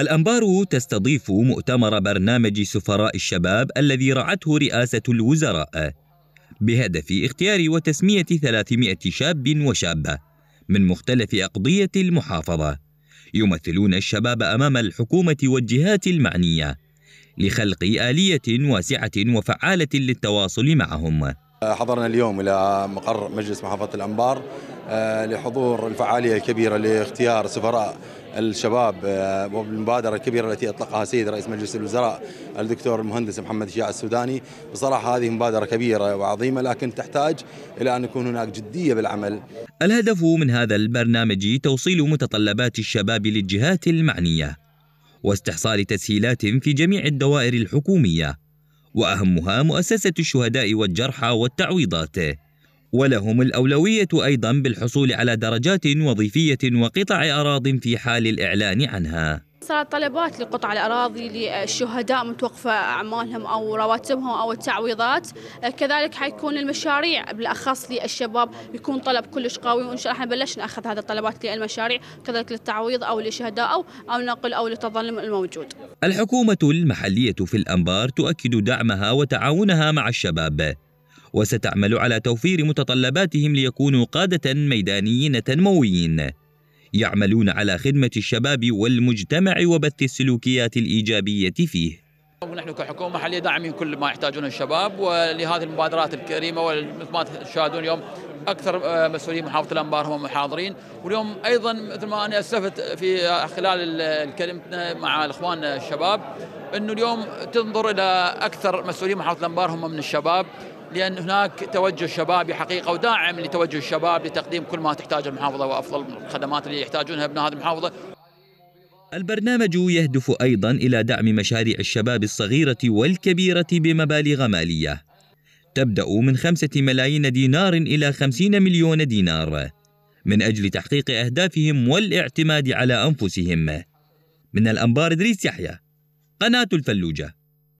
الأنبار تستضيف مؤتمر برنامج سفراء الشباب الذي رعته رئاسة الوزراء بهدف اختيار وتسمية 300 شاب وشابة من مختلف أقضية المحافظة يمثلون الشباب أمام الحكومة والجهات المعنية لخلق آلية واسعة وفعالة للتواصل معهم حضرنا اليوم إلى مقر مجلس محافظة الأنبار آه، لحضور الفعالية الكبيرة لاختيار سفراء الشباب آه، والمبادرة الكبيرة التي أطلقها سيد رئيس مجلس الوزراء الدكتور المهندس محمد شياء السوداني بصراحة هذه مبادرة كبيرة وعظيمة لكن تحتاج إلى أن يكون هناك جدية بالعمل الهدف من هذا البرنامج توصيل متطلبات الشباب للجهات المعنية واستحصال تسهيلات في جميع الدوائر الحكومية وأهمها مؤسسة الشهداء والجرحى والتعويضات ولهم الأولوية أيضا بالحصول على درجات وظيفية وقطع أراض في حال الإعلان عنها صارت طلبات لقطع الأراضي للشهداء متوقفة أعمالهم أو رواتبهم أو التعويضات كذلك حيكون المشاريع بالأخص للشباب يكون طلب كلش قوي وإن شاء الله نبلش بلشنا هذه الطلبات للمشاريع كذلك للتعويض أو للشهداء أو, أو نقل أو للتظلم الموجود الحكومة المحلية في الأنبار تؤكد دعمها وتعاونها مع الشباب وستعمل على توفير متطلباتهم ليكونوا قادة ميدانيين تنمويين يعملون على خدمة الشباب والمجتمع وبث السلوكيات الإيجابية فيه ونحن كحكومة حاليا داعمين كل ما يحتاجونه الشباب ولهذه المبادرات الكريمة ومثل ما تشاهدون اليوم اكثر آه، مسؤولين محافظه الانبار هم حاضرين واليوم ايضا مثل ما انا اسفت في خلال كلمتنا مع الاخوان الشباب انه اليوم تنظر الى اكثر مسؤولين محافظه الانبار هم من الشباب لأن هناك توجه شبابي حقيقة وداعم لتوجه الشباب لتقديم كل ما تحتاجه المحافظة وأفضل الخدمات اللي يحتاجونها ابناء هذه المحافظة البرنامج يهدف أيضا إلى دعم مشاريع الشباب الصغيرة والكبيرة بمبالغ مالية تبدأ من خمسة ملايين دينار إلى خمسين مليون دينار من أجل تحقيق أهدافهم والاعتماد على أنفسهم من الأنبار إدريس يحيى قناة الفلوجة